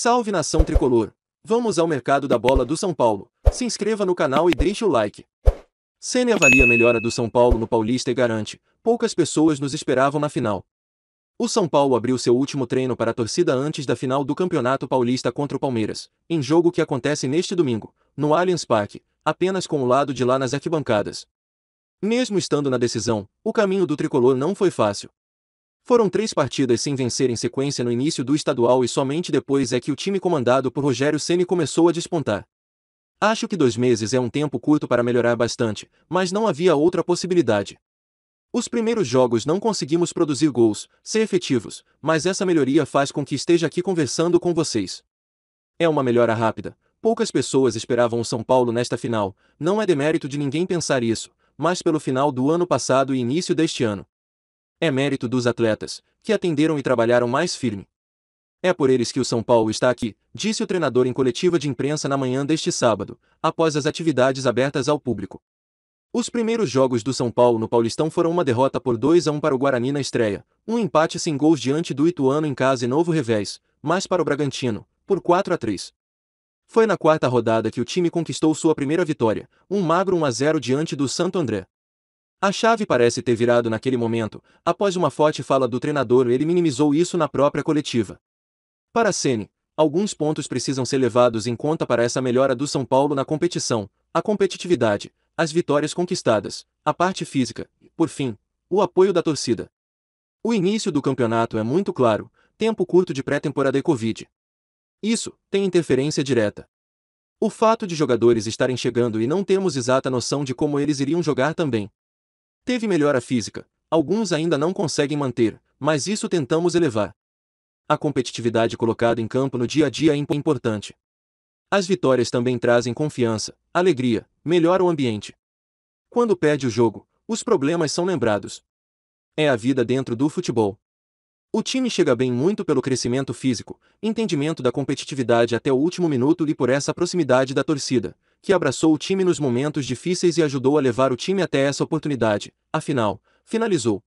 Salve nação tricolor! Vamos ao mercado da bola do São Paulo. Se inscreva no canal e deixe o like. Ceni avalia a melhora do São Paulo no Paulista e garante: poucas pessoas nos esperavam na final. O São Paulo abriu seu último treino para a torcida antes da final do Campeonato Paulista contra o Palmeiras, em jogo que acontece neste domingo, no Allianz Parque, apenas com o lado de lá nas arquibancadas. Mesmo estando na decisão, o caminho do tricolor não foi fácil, foram três partidas sem vencer em sequência no início do estadual e somente depois é que o time comandado por Rogério Ceni começou a despontar. Acho que dois meses é um tempo curto para melhorar bastante, mas não havia outra possibilidade. Os primeiros jogos não conseguimos produzir gols, ser efetivos, mas essa melhoria faz com que esteja aqui conversando com vocês. É uma melhora rápida. Poucas pessoas esperavam o São Paulo nesta final, não é demérito de ninguém pensar isso, mas pelo final do ano passado e início deste ano. É mérito dos atletas, que atenderam e trabalharam mais firme. É por eles que o São Paulo está aqui, disse o treinador em coletiva de imprensa na manhã deste sábado, após as atividades abertas ao público. Os primeiros jogos do São Paulo no Paulistão foram uma derrota por 2 a 1 para o Guarani na estreia, um empate sem gols diante do Ituano em casa e novo revés, mas para o Bragantino, por 4 a 3. Foi na quarta rodada que o time conquistou sua primeira vitória, um magro 1 a 0 diante do Santo André. A chave parece ter virado naquele momento, após uma forte fala do treinador ele minimizou isso na própria coletiva. Para Sene, alguns pontos precisam ser levados em conta para essa melhora do São Paulo na competição, a competitividade, as vitórias conquistadas, a parte física, por fim, o apoio da torcida. O início do campeonato é muito claro, tempo curto de pré-temporada e Covid. Isso tem interferência direta. O fato de jogadores estarem chegando e não termos exata noção de como eles iriam jogar também. Teve melhora física. Alguns ainda não conseguem manter, mas isso tentamos elevar. A competitividade colocada em campo no dia a dia é importante. As vitórias também trazem confiança, alegria, melhora o ambiente. Quando perde o jogo, os problemas são lembrados. É a vida dentro do futebol. O time chega bem muito pelo crescimento físico, entendimento da competitividade até o último minuto e por essa proximidade da torcida, que abraçou o time nos momentos difíceis e ajudou a levar o time até essa oportunidade. Afinal, finalizou: